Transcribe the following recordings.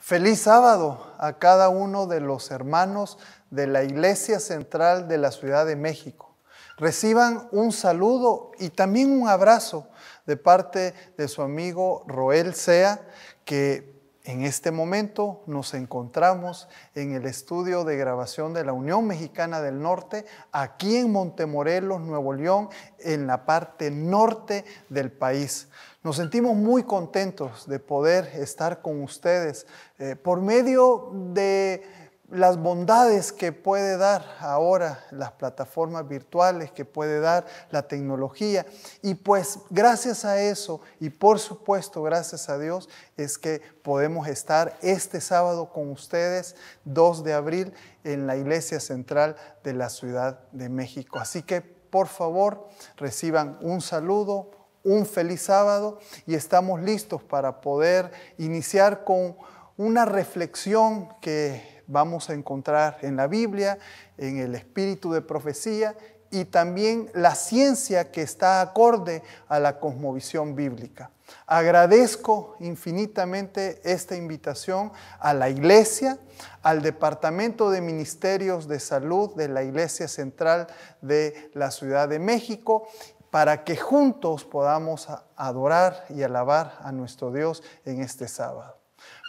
Feliz sábado a cada uno de los hermanos de la Iglesia Central de la Ciudad de México. Reciban un saludo y también un abrazo de parte de su amigo Roel Sea, que en este momento nos encontramos en el estudio de grabación de la Unión Mexicana del Norte, aquí en Montemorelos, Nuevo León, en la parte norte del país. Nos sentimos muy contentos de poder estar con ustedes eh, por medio de las bondades que puede dar ahora las plataformas virtuales, que puede dar la tecnología. Y pues gracias a eso, y por supuesto gracias a Dios, es que podemos estar este sábado con ustedes, 2 de abril, en la Iglesia Central de la Ciudad de México. Así que por favor reciban un saludo, un feliz sábado y estamos listos para poder iniciar con una reflexión que vamos a encontrar en la Biblia, en el espíritu de profecía y también la ciencia que está acorde a la cosmovisión bíblica. Agradezco infinitamente esta invitación a la Iglesia, al Departamento de Ministerios de Salud de la Iglesia Central de la Ciudad de México, para que juntos podamos adorar y alabar a nuestro Dios en este sábado.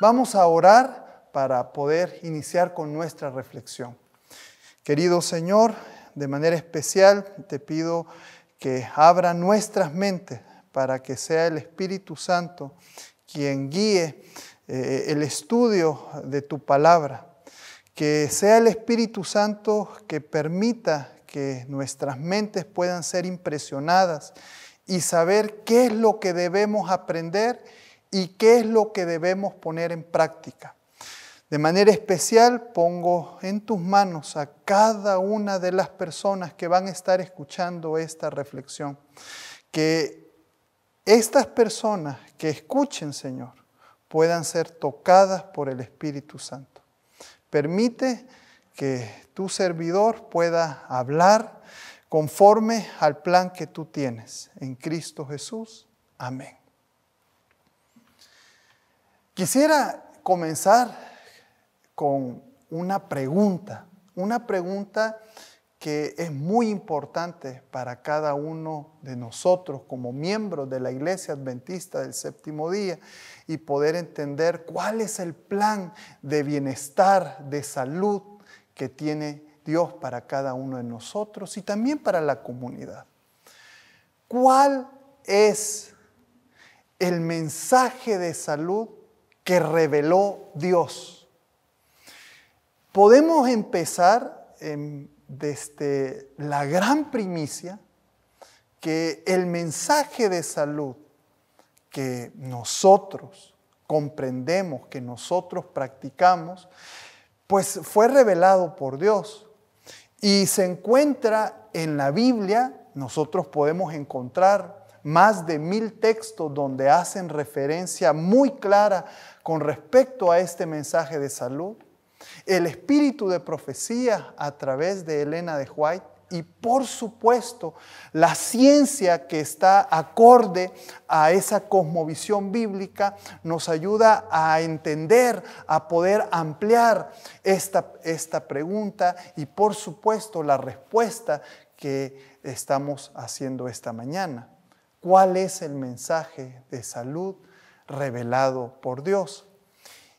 Vamos a orar para poder iniciar con nuestra reflexión. Querido Señor, de manera especial te pido que abra nuestras mentes para que sea el Espíritu Santo quien guíe eh, el estudio de tu palabra. Que sea el Espíritu Santo que permita que nuestras mentes puedan ser impresionadas y saber qué es lo que debemos aprender y qué es lo que debemos poner en práctica. De manera especial pongo en tus manos a cada una de las personas que van a estar escuchando esta reflexión. Que estas personas que escuchen, Señor, puedan ser tocadas por el Espíritu Santo. Permite que tu servidor pueda hablar conforme al plan que tú tienes. En Cristo Jesús. Amén. Quisiera comenzar con una pregunta, una pregunta que es muy importante para cada uno de nosotros como miembros de la Iglesia Adventista del Séptimo Día y poder entender cuál es el plan de bienestar, de salud que tiene Dios para cada uno de nosotros y también para la comunidad. ¿Cuál es el mensaje de salud que reveló Dios? podemos empezar desde la gran primicia que el mensaje de salud que nosotros comprendemos, que nosotros practicamos, pues fue revelado por Dios y se encuentra en la Biblia, nosotros podemos encontrar más de mil textos donde hacen referencia muy clara con respecto a este mensaje de salud el espíritu de profecía a través de Elena de White y por supuesto la ciencia que está acorde a esa cosmovisión bíblica nos ayuda a entender, a poder ampliar esta, esta pregunta y por supuesto la respuesta que estamos haciendo esta mañana. ¿Cuál es el mensaje de salud revelado por Dios?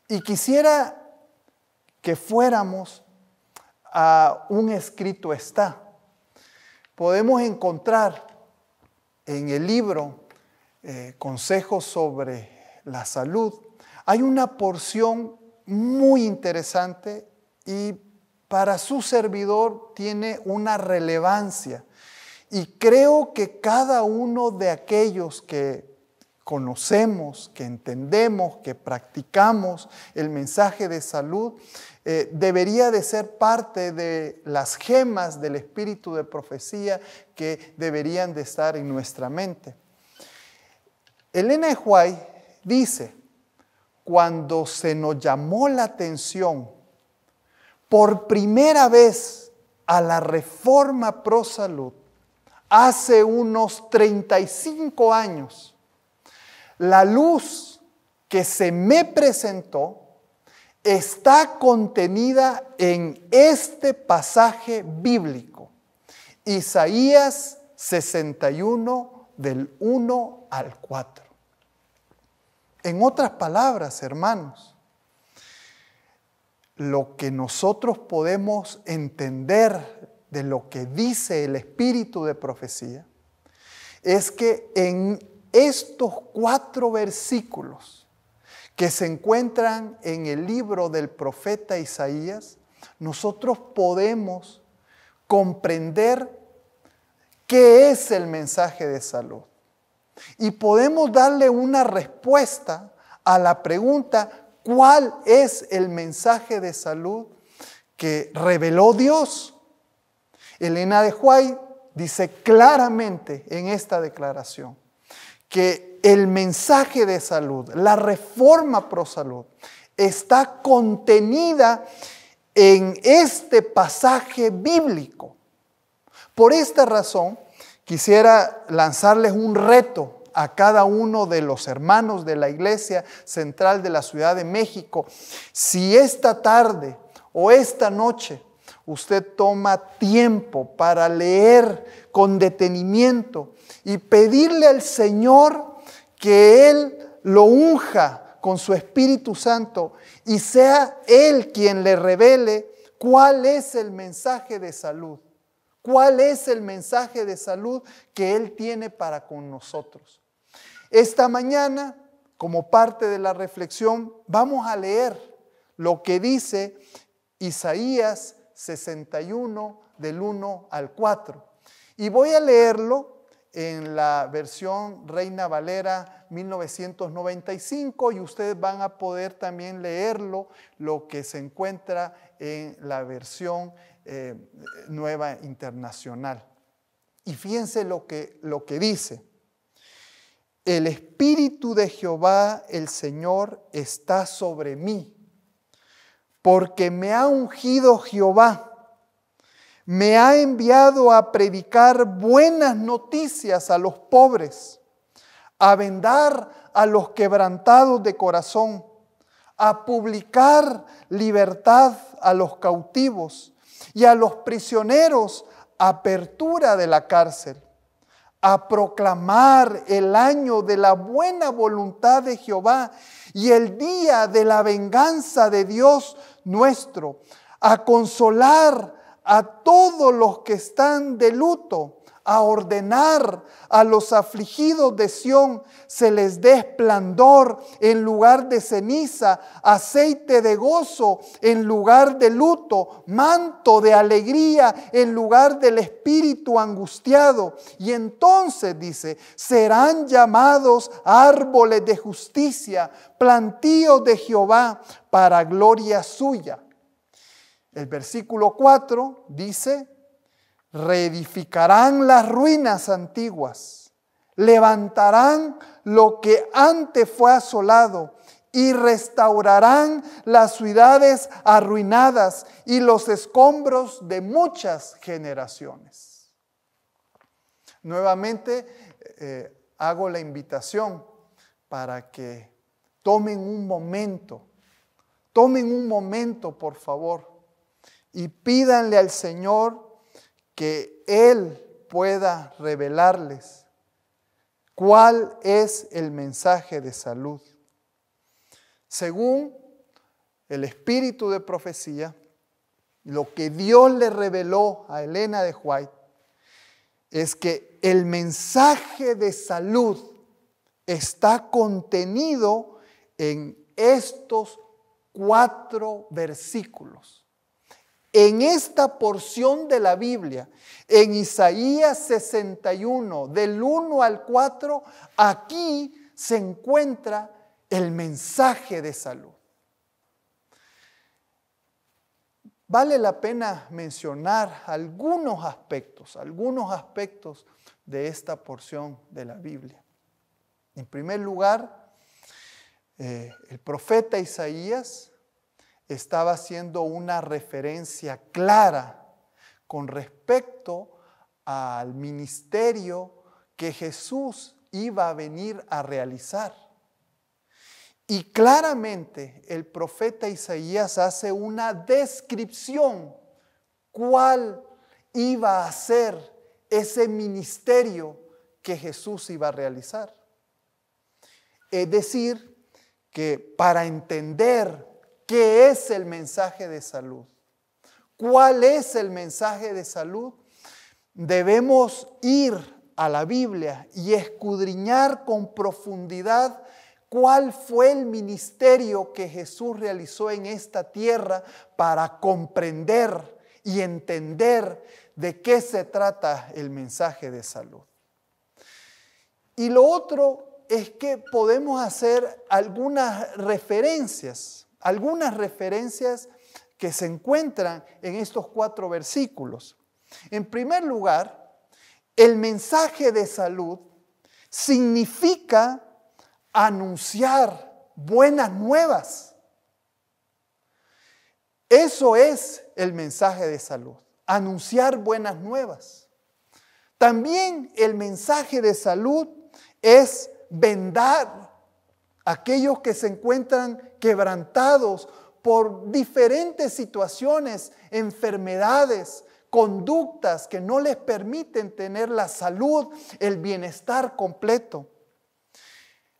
Y quisiera que fuéramos a un escrito está. Podemos encontrar en el libro eh, Consejos sobre la Salud, hay una porción muy interesante y para su servidor tiene una relevancia. Y creo que cada uno de aquellos que conocemos, que entendemos, que practicamos el mensaje de salud, eh, debería de ser parte de las gemas del espíritu de profecía que deberían de estar en nuestra mente. Elena de dice, cuando se nos llamó la atención por primera vez a la reforma pro salud, hace unos 35 años, la luz que se me presentó está contenida en este pasaje bíblico, Isaías 61 del 1 al 4. En otras palabras, hermanos, lo que nosotros podemos entender de lo que dice el espíritu de profecía es que en estos cuatro versículos que se encuentran en el libro del profeta Isaías, nosotros podemos comprender qué es el mensaje de salud. Y podemos darle una respuesta a la pregunta, ¿cuál es el mensaje de salud que reveló Dios? Elena de Huay dice claramente en esta declaración que el mensaje de salud, la reforma pro salud, está contenida en este pasaje bíblico. Por esta razón, quisiera lanzarles un reto a cada uno de los hermanos de la Iglesia Central de la Ciudad de México. Si esta tarde o esta noche usted toma tiempo para leer con detenimiento y pedirle al Señor que Él lo unja con su Espíritu Santo y sea Él quien le revele cuál es el mensaje de salud, cuál es el mensaje de salud que Él tiene para con nosotros. Esta mañana, como parte de la reflexión, vamos a leer lo que dice Isaías 61 del 1 al 4. Y voy a leerlo en la versión Reina Valera 1995 y ustedes van a poder también leerlo, lo que se encuentra en la versión eh, Nueva Internacional. Y fíjense lo que, lo que dice. El Espíritu de Jehová, el Señor, está sobre mí, porque me ha ungido Jehová me ha enviado a predicar buenas noticias a los pobres, a vendar a los quebrantados de corazón, a publicar libertad a los cautivos y a los prisioneros apertura de la cárcel, a proclamar el año de la buena voluntad de Jehová y el día de la venganza de Dios nuestro, a consolar a todos los que están de luto, a ordenar a los afligidos de Sión, se les dé esplendor en lugar de ceniza, aceite de gozo en lugar de luto, manto de alegría en lugar del espíritu angustiado. Y entonces, dice, serán llamados árboles de justicia, plantíos de Jehová para gloria suya. El versículo 4 dice, reedificarán las ruinas antiguas, levantarán lo que antes fue asolado y restaurarán las ciudades arruinadas y los escombros de muchas generaciones. Nuevamente eh, hago la invitación para que tomen un momento, tomen un momento por favor y pídanle al Señor que Él pueda revelarles cuál es el mensaje de salud. Según el espíritu de profecía, lo que Dios le reveló a Elena de White es que el mensaje de salud está contenido en estos cuatro versículos en esta porción de la Biblia, en Isaías 61, del 1 al 4, aquí se encuentra el mensaje de salud. Vale la pena mencionar algunos aspectos, algunos aspectos de esta porción de la Biblia. En primer lugar, eh, el profeta Isaías estaba haciendo una referencia clara con respecto al ministerio que Jesús iba a venir a realizar. Y claramente el profeta Isaías hace una descripción cuál iba a ser ese ministerio que Jesús iba a realizar. Es decir, que para entender ¿Qué es el mensaje de salud? ¿Cuál es el mensaje de salud? Debemos ir a la Biblia y escudriñar con profundidad cuál fue el ministerio que Jesús realizó en esta tierra para comprender y entender de qué se trata el mensaje de salud. Y lo otro es que podemos hacer algunas referencias algunas referencias que se encuentran en estos cuatro versículos. En primer lugar, el mensaje de salud significa anunciar buenas nuevas. Eso es el mensaje de salud, anunciar buenas nuevas. También el mensaje de salud es vendar Aquellos que se encuentran quebrantados por diferentes situaciones, enfermedades, conductas que no les permiten tener la salud, el bienestar completo.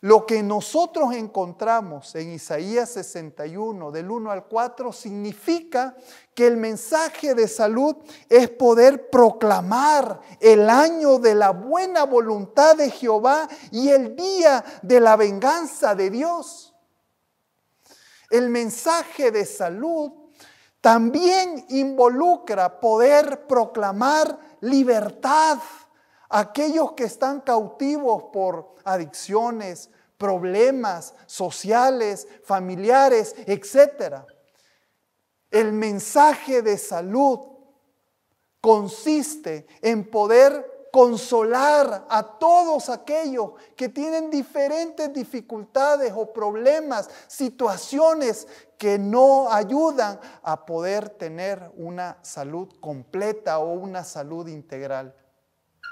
Lo que nosotros encontramos en Isaías 61, del 1 al 4, significa que el mensaje de salud es poder proclamar el año de la buena voluntad de Jehová y el día de la venganza de Dios. El mensaje de salud también involucra poder proclamar libertad a aquellos que están cautivos por adicciones, problemas sociales, familiares, etc. El mensaje de salud consiste en poder consolar a todos aquellos que tienen diferentes dificultades o problemas, situaciones que no ayudan a poder tener una salud completa o una salud integral.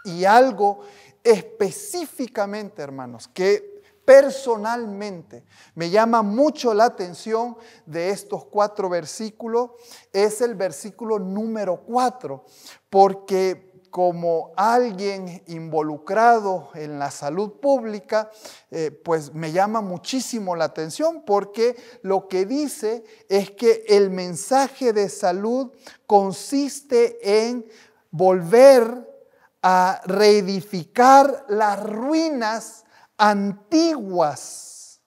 Y algo específicamente, hermanos, que personalmente. Me llama mucho la atención de estos cuatro versículos, es el versículo número cuatro, porque como alguien involucrado en la salud pública, eh, pues me llama muchísimo la atención porque lo que dice es que el mensaje de salud consiste en volver a reedificar las ruinas antiguas,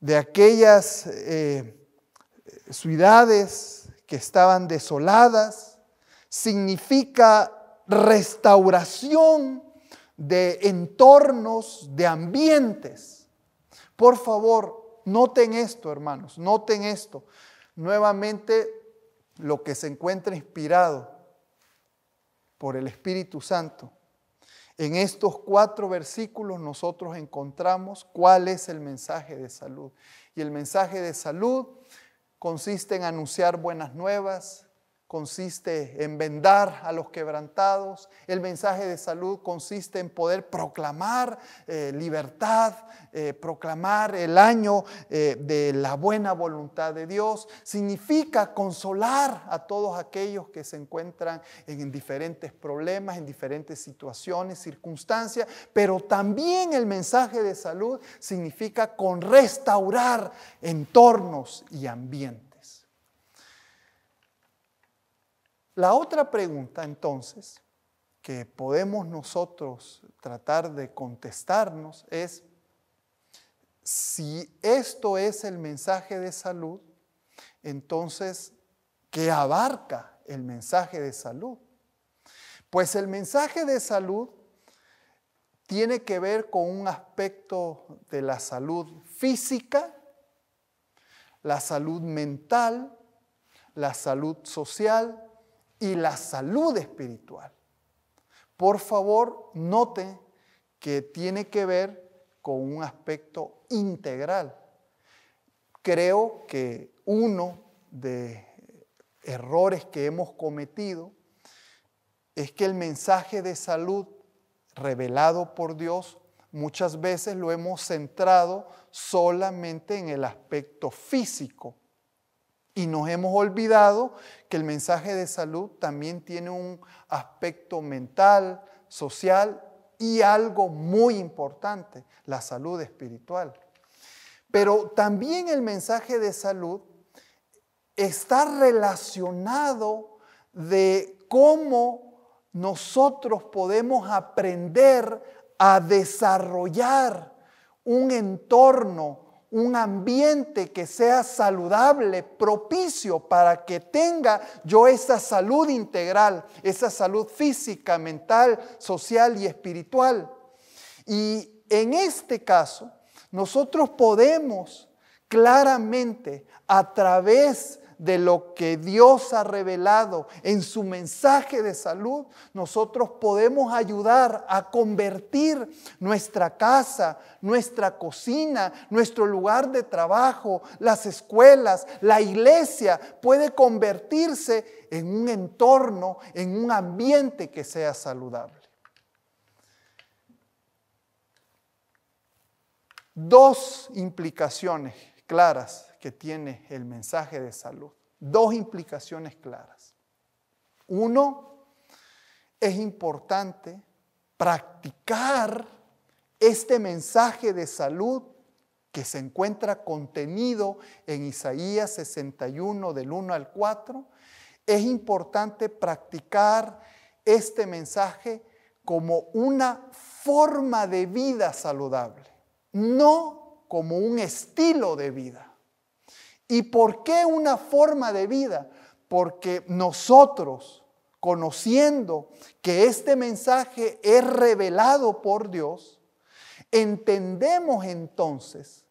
de aquellas eh, ciudades que estaban desoladas, significa restauración de entornos, de ambientes. Por favor, noten esto, hermanos, noten esto. Nuevamente, lo que se encuentra inspirado por el Espíritu Santo en estos cuatro versículos nosotros encontramos cuál es el mensaje de salud. Y el mensaje de salud consiste en anunciar buenas nuevas, consiste en vendar a los quebrantados, el mensaje de salud consiste en poder proclamar eh, libertad, eh, proclamar el año eh, de la buena voluntad de Dios, significa consolar a todos aquellos que se encuentran en diferentes problemas, en diferentes situaciones, circunstancias, pero también el mensaje de salud significa con restaurar entornos y ambientes. La otra pregunta entonces que podemos nosotros tratar de contestarnos es si esto es el mensaje de salud, entonces, ¿qué abarca el mensaje de salud? Pues el mensaje de salud tiene que ver con un aspecto de la salud física, la salud mental, la salud social, y la salud espiritual. Por favor, note que tiene que ver con un aspecto integral. Creo que uno de errores que hemos cometido es que el mensaje de salud revelado por Dios muchas veces lo hemos centrado solamente en el aspecto físico y nos hemos olvidado que el mensaje de salud también tiene un aspecto mental, social y algo muy importante, la salud espiritual. Pero también el mensaje de salud está relacionado de cómo nosotros podemos aprender a desarrollar un entorno un ambiente que sea saludable, propicio para que tenga yo esa salud integral, esa salud física, mental, social y espiritual. Y en este caso, nosotros podemos claramente a través de lo que Dios ha revelado en su mensaje de salud, nosotros podemos ayudar a convertir nuestra casa, nuestra cocina, nuestro lugar de trabajo, las escuelas, la iglesia, puede convertirse en un entorno, en un ambiente que sea saludable. Dos implicaciones claras que tiene el mensaje de salud. Dos implicaciones claras. Uno, es importante practicar este mensaje de salud que se encuentra contenido en Isaías 61 del 1 al 4, es importante practicar este mensaje como una forma de vida saludable, no como un estilo de vida. ¿Y por qué una forma de vida? Porque nosotros, conociendo que este mensaje es revelado por Dios, entendemos entonces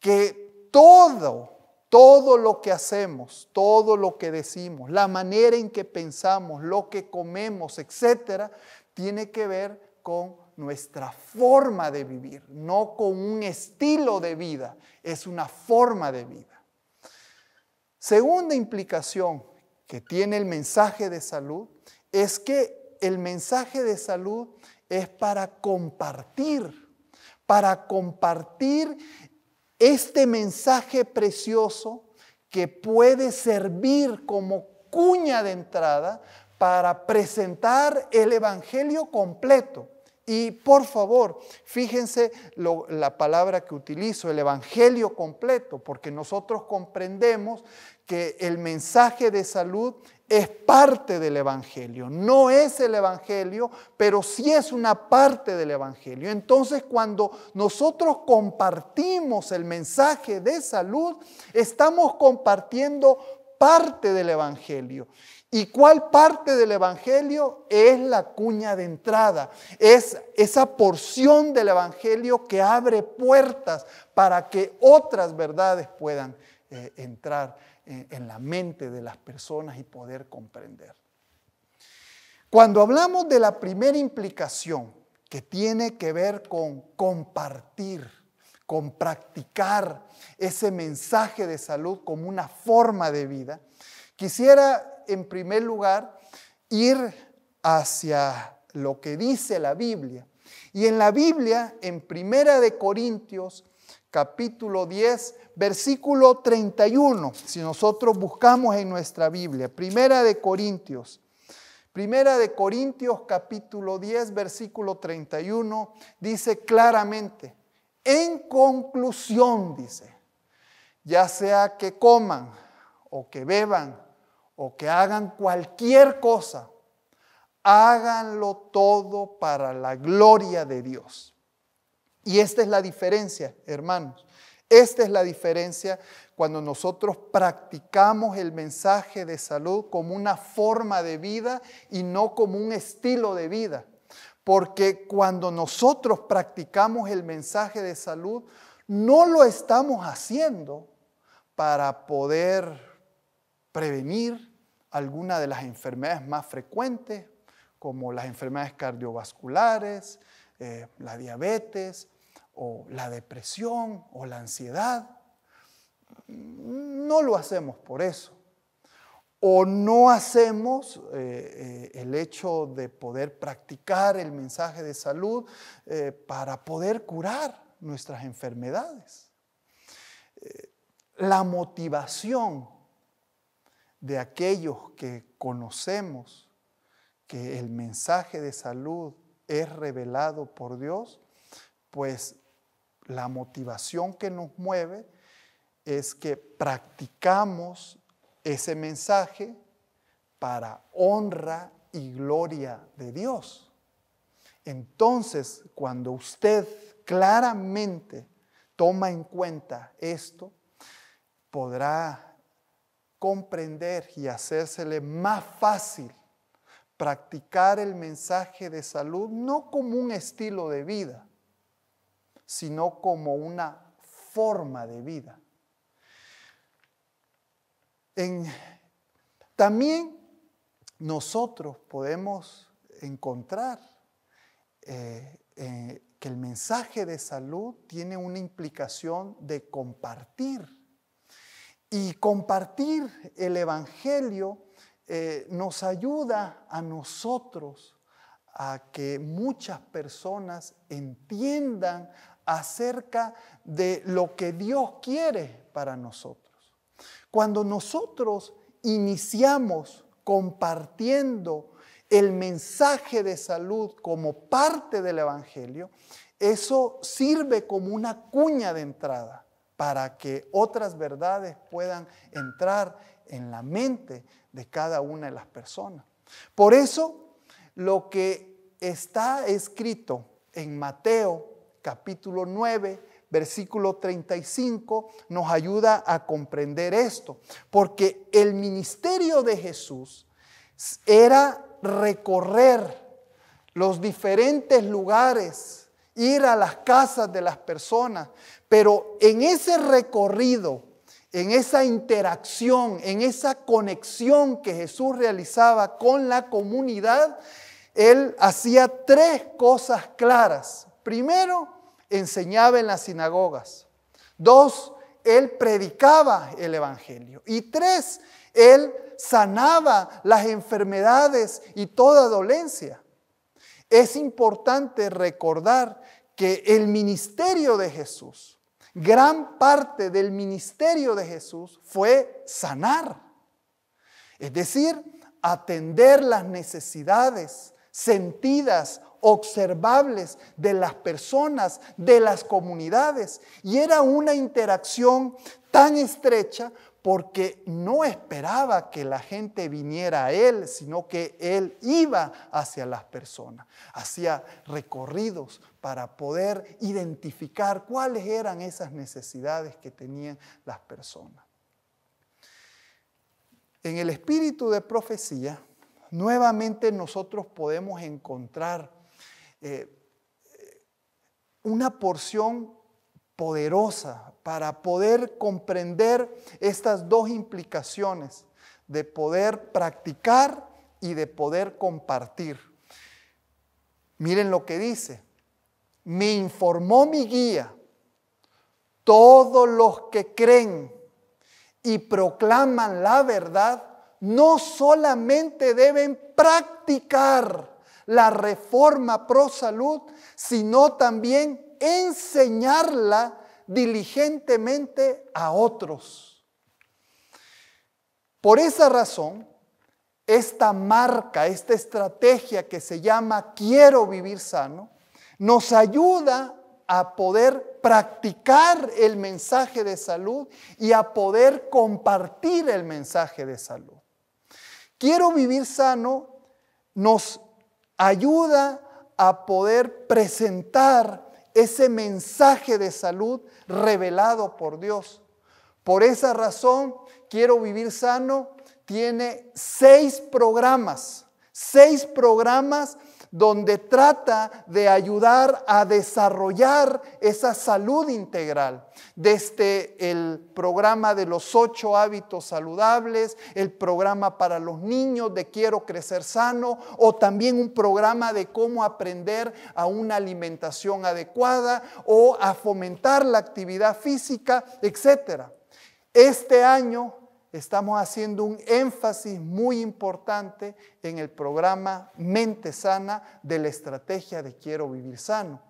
que todo, todo lo que hacemos, todo lo que decimos, la manera en que pensamos, lo que comemos, etcétera, tiene que ver con nuestra forma de vivir, no con un estilo de vida, es una forma de vida. Segunda implicación que tiene el mensaje de salud es que el mensaje de salud es para compartir, para compartir este mensaje precioso que puede servir como cuña de entrada para presentar el Evangelio completo. Y por favor, fíjense la palabra que utilizo, el Evangelio completo, porque nosotros comprendemos que el mensaje de salud es parte del Evangelio. No es el Evangelio, pero sí es una parte del Evangelio. Entonces, cuando nosotros compartimos el mensaje de salud, estamos compartiendo parte del Evangelio. ¿Y cuál parte del Evangelio es la cuña de entrada? Es esa porción del Evangelio que abre puertas para que otras verdades puedan eh, entrar eh, en la mente de las personas y poder comprender. Cuando hablamos de la primera implicación, que tiene que ver con compartir, con practicar ese mensaje de salud como una forma de vida, Quisiera, en primer lugar, ir hacia lo que dice la Biblia. Y en la Biblia, en Primera de Corintios, capítulo 10, versículo 31, si nosotros buscamos en nuestra Biblia, Primera de Corintios, Primera de Corintios, capítulo 10, versículo 31, dice claramente, en conclusión dice, ya sea que coman, o que beban o que hagan cualquier cosa, háganlo todo para la gloria de Dios. Y esta es la diferencia, hermanos. Esta es la diferencia cuando nosotros practicamos el mensaje de salud como una forma de vida y no como un estilo de vida. Porque cuando nosotros practicamos el mensaje de salud, no lo estamos haciendo para poder prevenir alguna de las enfermedades más frecuentes, como las enfermedades cardiovasculares, eh, la diabetes o la depresión o la ansiedad. No lo hacemos por eso. O no hacemos eh, eh, el hecho de poder practicar el mensaje de salud para poder curar nuestras enfermedades. la motivación de aquellos que conocemos que el mensaje de salud es revelado por Dios, pues la motivación que nos mueve es que practicamos ese mensaje para honra y gloria de Dios. Entonces, cuando usted claramente toma en cuenta esto, podrá comprender y hacérsele más fácil practicar el mensaje de salud no como un estilo de vida, sino como una forma de vida. también nosotros podemos encontrar eh, eh, que el mensaje de salud tiene una implicación de compartir y compartir el Evangelio eh, nos ayuda a nosotros a que muchas personas entiendan acerca de lo que Dios quiere para nosotros. Cuando nosotros iniciamos compartiendo el mensaje de salud como parte del Evangelio, eso sirve como una cuña de entrada para que otras verdades puedan entrar en la mente de cada una de las personas. Por eso, lo que está escrito en Mateo capítulo 9, versículo 35, nos ayuda a comprender esto, porque el ministerio de Jesús era recorrer los diferentes lugares, ir a las casas de las personas, pero en ese recorrido, en esa interacción, en esa conexión que Jesús realizaba con la comunidad, él hacía tres cosas claras. Primero, enseñaba en las sinagogas. Dos, él predicaba el Evangelio. Y tres, él sanaba las enfermedades y toda dolencia. Es importante recordar que el ministerio de Jesús, Gran parte del ministerio de Jesús fue sanar, es decir, atender las necesidades sentidas, observables de las personas, de las comunidades. Y era una interacción tan estrecha porque no esperaba que la gente viniera a él, sino que él iba hacia las personas, hacía recorridos para poder identificar cuáles eran esas necesidades que tenían las personas. En el espíritu de profecía, nuevamente nosotros podemos encontrar eh, eh, una porción poderosa para poder comprender estas dos implicaciones de poder practicar y de poder compartir. Miren lo que dice, me informó mi guía, todos los que creen y proclaman la verdad, no solamente deben practicar la reforma pro salud, sino también enseñarla diligentemente a otros. Por esa razón, esta marca, esta estrategia que se llama quiero vivir sano, nos ayuda a poder practicar el mensaje de salud y a poder compartir el mensaje de salud. Quiero vivir sano nos ayuda a poder presentar ese mensaje de salud revelado por Dios. Por esa razón, Quiero Vivir Sano tiene seis programas, seis programas donde trata de ayudar a desarrollar esa salud integral. Desde el programa de los ocho hábitos saludables, el programa para los niños de Quiero Crecer Sano, o también un programa de cómo aprender a una alimentación adecuada o a fomentar la actividad física, etc. Este año estamos haciendo un énfasis muy importante en el programa Mente Sana de la estrategia de Quiero Vivir Sano.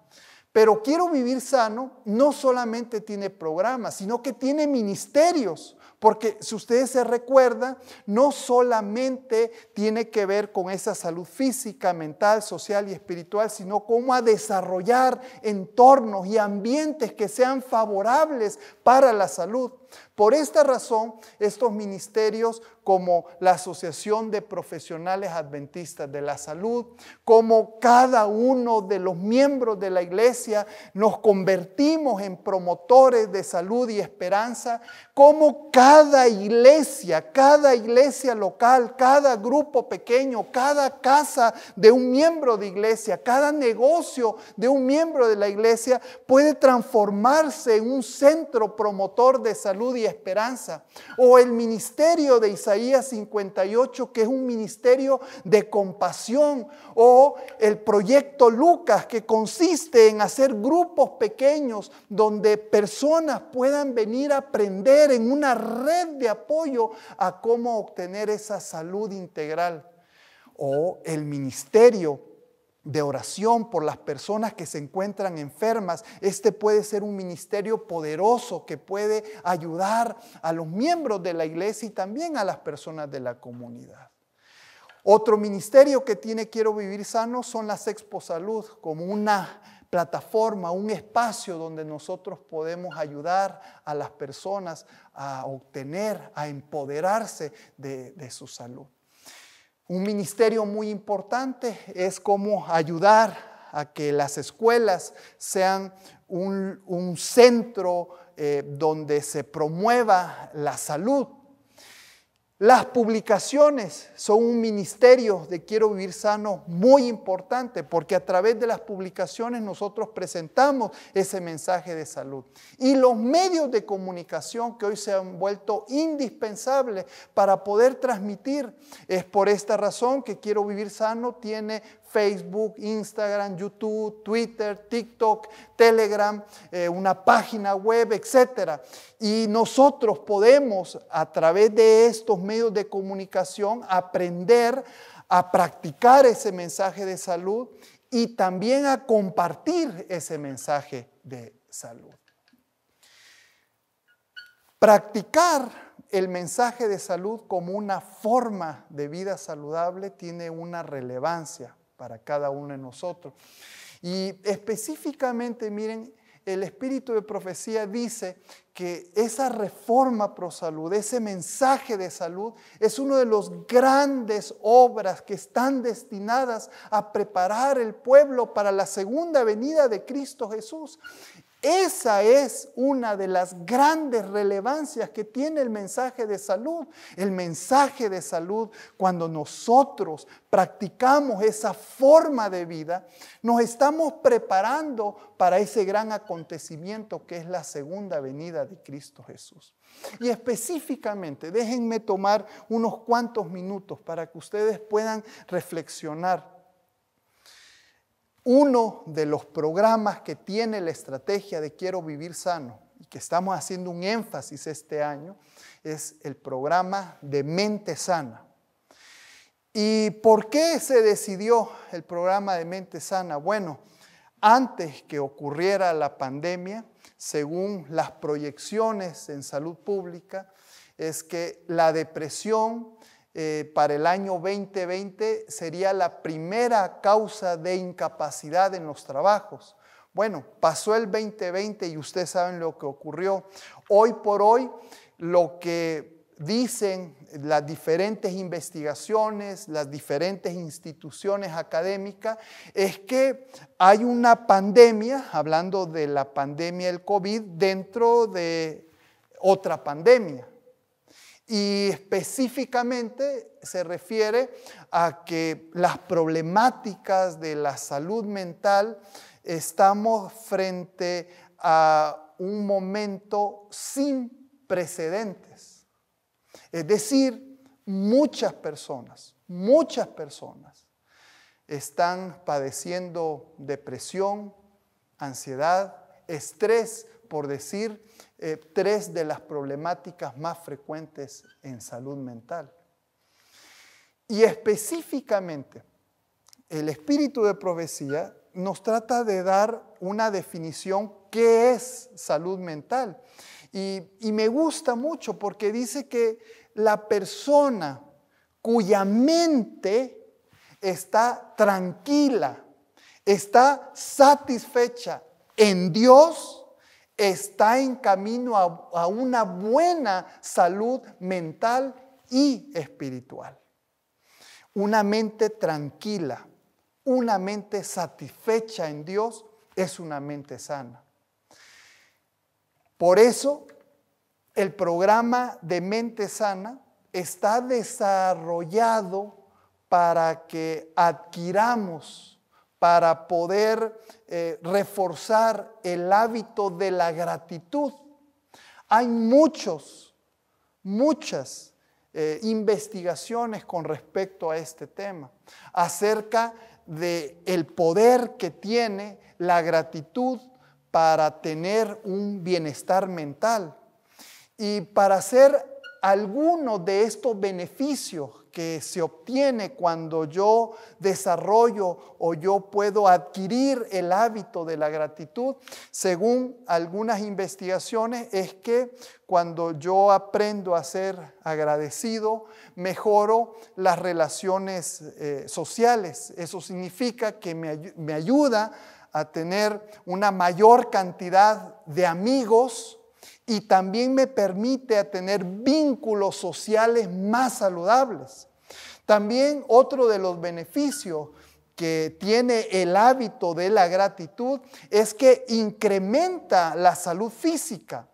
Pero Quiero Vivir Sano no solamente tiene programas, sino que tiene ministerios. Porque si ustedes se recuerdan, no solamente tiene que ver con esa salud física, mental, social y espiritual, sino cómo a desarrollar entornos y ambientes que sean favorables para la salud. Por esta razón, estos ministerios como la Asociación de Profesionales Adventistas de la Salud, como cada uno de los miembros de la iglesia nos convertimos en promotores de salud y esperanza, como cada cada iglesia, cada iglesia local, cada grupo pequeño, cada casa de un miembro de iglesia, cada negocio de un miembro de la iglesia puede transformarse en un centro promotor de salud y esperanza. O el ministerio de Isaías 58, que es un ministerio de compasión. O el proyecto Lucas, que consiste en hacer grupos pequeños donde personas puedan venir a aprender en una red de apoyo a cómo obtener esa salud integral. O el ministerio de oración por las personas que se encuentran enfermas. Este puede ser un ministerio poderoso que puede ayudar a los miembros de la iglesia y también a las personas de la comunidad. Otro ministerio que tiene Quiero Vivir Sano son las salud como una plataforma, un espacio donde nosotros podemos ayudar a las personas a obtener, a empoderarse de, su salud. Un ministerio muy importante es cómo ayudar a que las escuelas sean un, centro eh, donde se promueva la salud las publicaciones son un ministerio de Quiero Vivir Sano muy importante porque a través de las publicaciones nosotros presentamos ese mensaje de salud. Y los medios de comunicación que hoy se han vuelto indispensables para poder transmitir. Es por esta razón que Quiero Vivir Sano tiene Facebook, Instagram, YouTube, Twitter, TikTok, Telegram, eh, una página web, etc. Y nosotros podemos a través de estos medios de comunicación aprender a practicar ese mensaje de salud y también a compartir ese mensaje de salud. Practicar el mensaje de salud como una forma de vida saludable tiene una relevancia para cada uno de nosotros. Y específicamente, miren, el espíritu de profecía dice que esa reforma pro salud, ese mensaje de salud, es una de las grandes obras que están destinadas a preparar el pueblo para la segunda venida de Cristo Jesús. Esa es una de las grandes relevancias que tiene el mensaje de salud. El mensaje de salud, cuando nosotros practicamos esa forma de vida, nos estamos preparando para ese gran acontecimiento que es la segunda venida de Cristo Jesús. Y específicamente, déjenme tomar unos cuantos minutos para que ustedes puedan reflexionar uno de los programas que tiene la estrategia de Quiero Vivir Sano y que estamos haciendo un énfasis este año es el programa de Mente Sana. ¿Y por qué se decidió el programa de Mente Sana? Bueno, antes que ocurriera la pandemia, según las proyecciones en salud pública, es que la depresión eh, para el año 2020 sería la primera causa de incapacidad en los trabajos. Bueno, pasó el 2020 y ustedes saben lo que ocurrió. Hoy por hoy, lo que dicen las diferentes investigaciones, las diferentes instituciones académicas, es que hay una pandemia, hablando de la pandemia del COVID, dentro de otra pandemia y específicamente se refiere a que las problemáticas de la salud mental estamos frente a un momento sin precedentes. Es decir, muchas personas, muchas personas están padeciendo depresión, ansiedad, estrés, por decir eh, tres de las problemáticas más frecuentes en salud mental. Y específicamente, el espíritu de profecía nos trata de dar una definición qué es salud mental. y, me gusta mucho porque dice que la persona cuya mente está tranquila, está satisfecha en Dios, está en camino a, una buena salud mental y espiritual. Una mente tranquila, una mente satisfecha en Dios es una mente sana. Por eso el programa de mente sana está desarrollado para que adquiramos para poder eh, reforzar el hábito de la gratitud. Hay muchos, muchas eh, investigaciones con respecto a este tema, acerca del el poder que tiene la gratitud para tener un bienestar mental. Y para hacer alguno de estos beneficios que se obtiene cuando yo desarrollo o yo puedo adquirir el hábito de la gratitud, según algunas investigaciones, es que cuando yo aprendo a ser agradecido, mejoro las relaciones eh, sociales. Eso significa que me ayuda a tener una mayor cantidad de amigos, y también me permite tener vínculos sociales más saludables. También otro de los beneficios que tiene el hábito de la gratitud es que incrementa la salud física.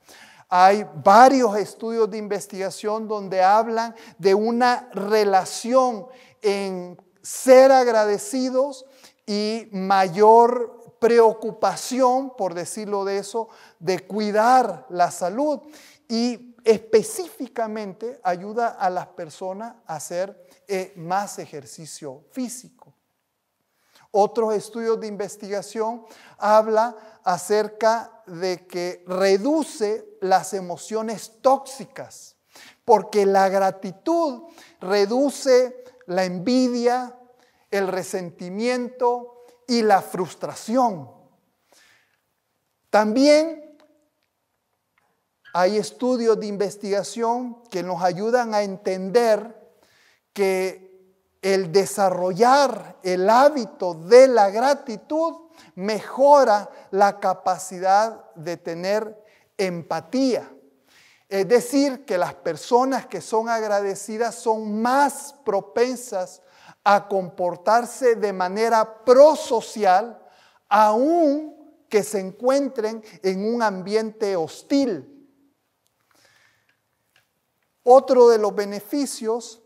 Hay varios estudios de investigación donde hablan de una relación en ser agradecidos y mayor preocupación, por decirlo de eso, de cuidar la salud y específicamente ayuda a las personas a hacer eh, más ejercicio físico. Otros estudios de investigación habla acerca de que reduce las emociones tóxicas, porque la gratitud reduce la envidia, el resentimiento, y la frustración. También hay estudios de investigación que nos ayudan a entender que el desarrollar el hábito de la gratitud mejora la capacidad de tener empatía. Es decir, que las personas que son agradecidas son más propensas a comportarse de manera prosocial, aun que se encuentren en un ambiente hostil. Otro de los beneficios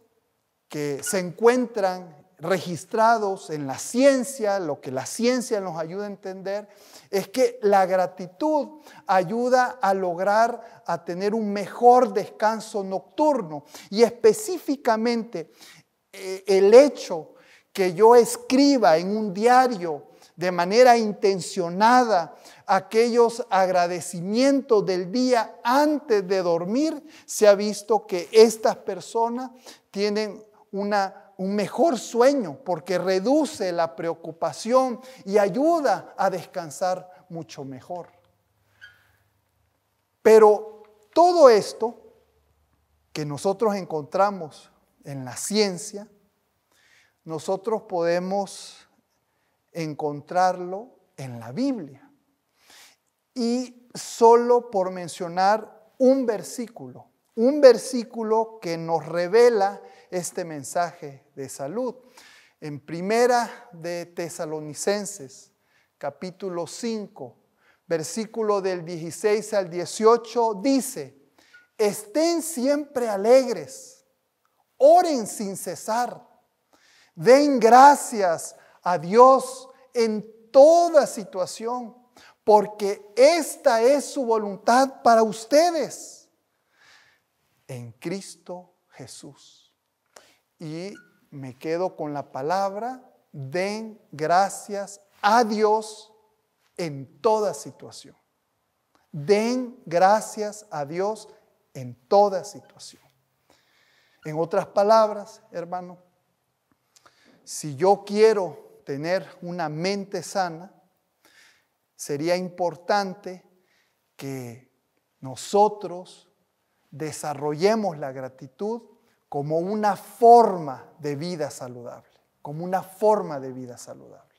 que se encuentran registrados en la ciencia, lo que la ciencia nos ayuda a entender, es que la gratitud ayuda a lograr, a tener un mejor descanso nocturno. Y específicamente eh, el hecho que yo escriba en un diario de manera intencionada aquellos agradecimientos del día antes de dormir, se ha visto que estas personas tienen un mejor sueño porque reduce la preocupación y ayuda a descansar mucho mejor. Pero todo esto que nosotros encontramos en la ciencia, nosotros podemos encontrarlo en la Biblia. Y solo por mencionar un versículo, un versículo que nos revela este mensaje de salud. En primera de Tesalonicenses, capítulo 5, versículo del 16 al 18, dice, estén siempre alegres Oren sin cesar. Den gracias a Dios en toda situación, porque esta es su voluntad para ustedes en Cristo Jesús. Y me quedo con la palabra, den gracias a Dios en toda situación. Den gracias a Dios en toda situación. En otras palabras, hermano, si yo quiero tener una mente sana, sería importante que nosotros desarrollemos la gratitud como una forma de vida saludable, como una forma de vida saludable.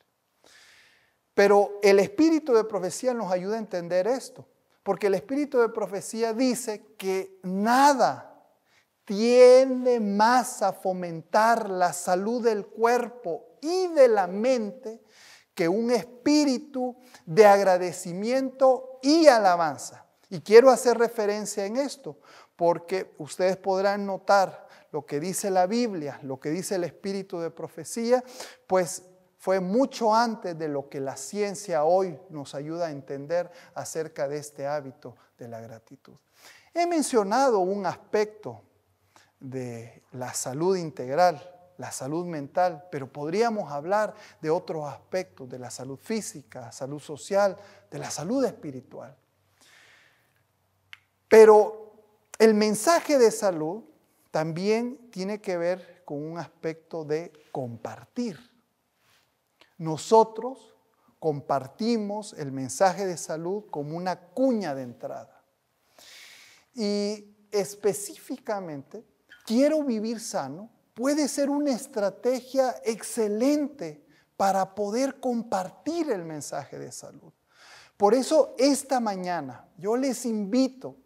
Pero el espíritu de profecía nos ayuda a entender esto, porque el espíritu de profecía dice que nada tiende más a fomentar la salud del cuerpo y de la mente que un espíritu de agradecimiento y alabanza. Y quiero hacer referencia en esto, porque ustedes podrán notar lo que dice la Biblia, lo que dice el espíritu de profecía, pues fue mucho antes de lo que la ciencia hoy nos ayuda a entender acerca de este hábito de la gratitud. He mencionado un aspecto de la salud integral, la salud mental, pero podríamos hablar de otros aspectos, de la salud física, salud social, de la salud espiritual. Pero el mensaje de salud también tiene que ver con un aspecto de compartir. Nosotros compartimos el mensaje de salud como una cuña de entrada. Y específicamente quiero vivir sano puede ser una estrategia excelente para poder compartir el mensaje de salud. Por eso esta mañana yo les invito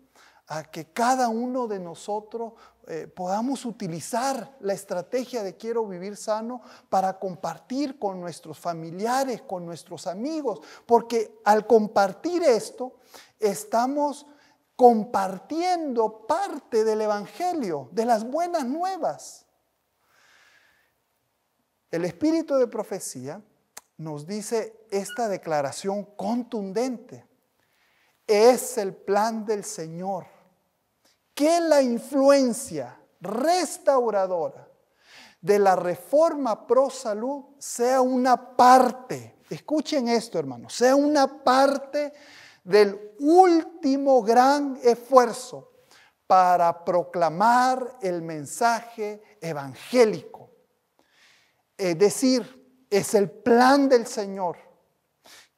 a que cada uno de nosotros eh, podamos utilizar la estrategia de quiero vivir sano para compartir con nuestros familiares, con nuestros amigos, porque al compartir esto estamos compartiendo parte del Evangelio, de las buenas nuevas. El espíritu de profecía nos dice esta declaración contundente. Es el plan del Señor que la influencia restauradora de la reforma pro salud sea una parte, escuchen esto hermanos, sea una parte del último gran esfuerzo para proclamar el mensaje evangélico. Es decir, es el plan del Señor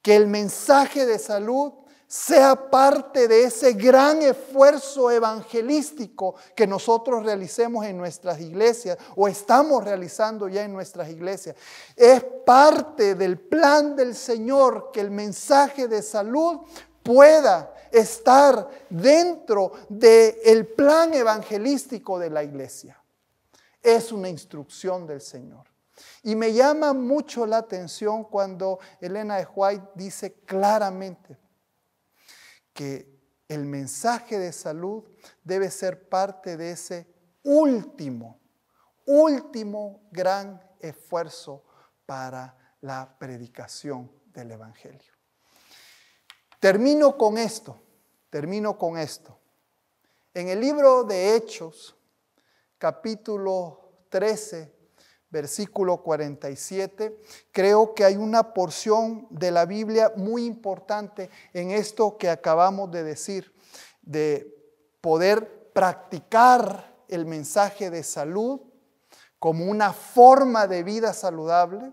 que el mensaje de salud sea parte de ese gran esfuerzo evangelístico que nosotros realicemos en nuestras iglesias o estamos realizando ya en nuestras iglesias. Es parte del plan del Señor que el mensaje de salud pueda estar dentro del el plan evangelístico de la iglesia. Es una instrucción del Señor. Y me llama mucho la atención cuando Elena de White dice claramente que el mensaje de salud debe ser parte de ese último, último gran esfuerzo para la predicación del Evangelio. Termino con esto, termino con esto. En el libro de Hechos, capítulo 13, versículo 47, creo que hay una porción de la Biblia muy importante en esto que acabamos de decir, de poder practicar el mensaje de salud como una forma de vida saludable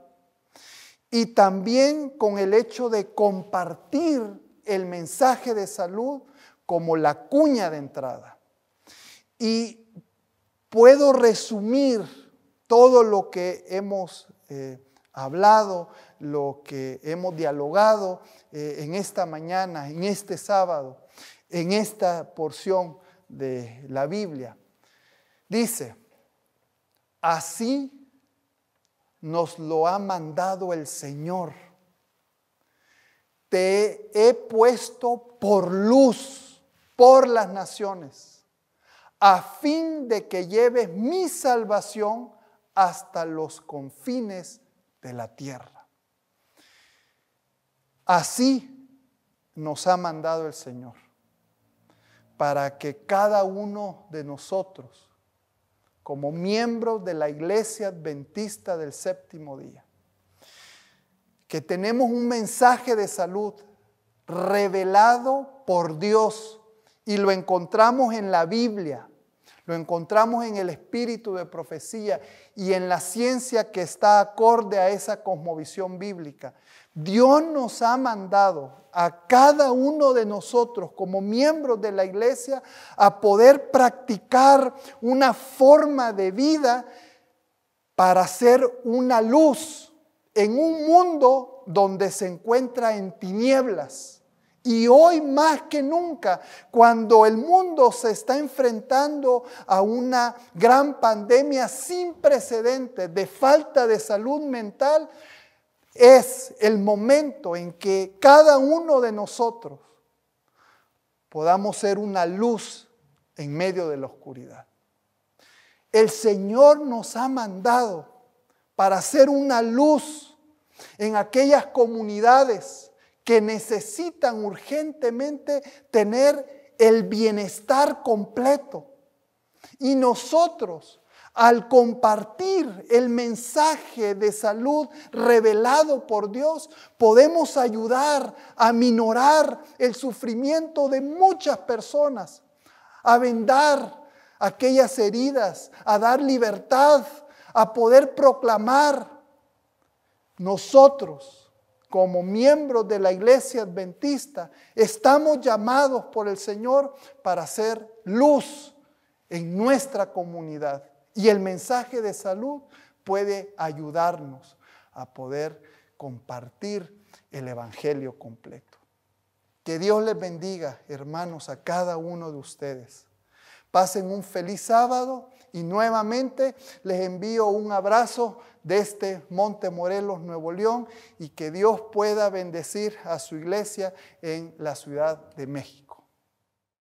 y también con el hecho de compartir el mensaje de salud como la cuña de entrada. Y puedo resumir todo lo que hemos eh, hablado, lo que hemos dialogado eh, en esta mañana, en este sábado, en esta porción de la Biblia. Dice, así nos lo ha mandado el Señor te he puesto por luz por las naciones, a fin de que lleves mi salvación hasta los confines de la tierra. Así nos ha mandado el Señor, para que cada uno de nosotros, como miembros de la iglesia adventista del séptimo día, que tenemos un mensaje de salud revelado por Dios y lo encontramos en la Biblia, lo encontramos en el espíritu de profecía y en la ciencia que está acorde a esa cosmovisión bíblica. Dios nos ha mandado a cada uno de nosotros como miembros de la iglesia a poder practicar una forma de vida para ser una luz en un mundo donde se encuentra en tinieblas. Y hoy más que nunca, cuando el mundo se está enfrentando a una gran pandemia sin precedentes de falta de salud mental, es el momento en que cada uno de nosotros podamos ser una luz en medio de la oscuridad. El Señor nos ha mandado para ser una luz en aquellas comunidades que necesitan urgentemente tener el bienestar completo. Y nosotros, al compartir el mensaje de salud revelado por Dios, podemos ayudar a minorar el sufrimiento de muchas personas, a vendar aquellas heridas, a dar libertad a poder proclamar nosotros como miembros de la iglesia adventista, estamos llamados por el Señor para ser luz en nuestra comunidad. Y el mensaje de salud puede ayudarnos a poder compartir el Evangelio completo. Que Dios les bendiga, hermanos, a cada uno de ustedes. Pasen un feliz sábado y nuevamente les envío un abrazo desde este Monte Morelos, Nuevo León, y que Dios pueda bendecir a su iglesia en la Ciudad de México.